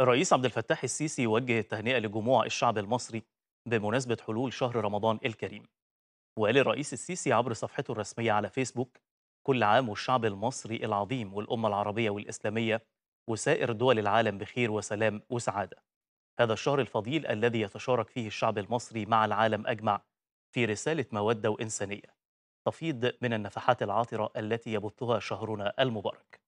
الرئيس عبد الفتاح السيسي وجه التهنئة لجموع الشعب المصري بمناسبة حلول شهر رمضان الكريم وقال الرئيس السيسي عبر صفحته الرسمية على فيسبوك كل عام والشعب المصري العظيم والأمة العربية والإسلامية وسائر دول العالم بخير وسلام وسعادة هذا الشهر الفضيل الذي يتشارك فيه الشعب المصري مع العالم أجمع في رسالة مودة وإنسانية تفيض من النفحات العاطرة التي يبثها شهرنا المبارك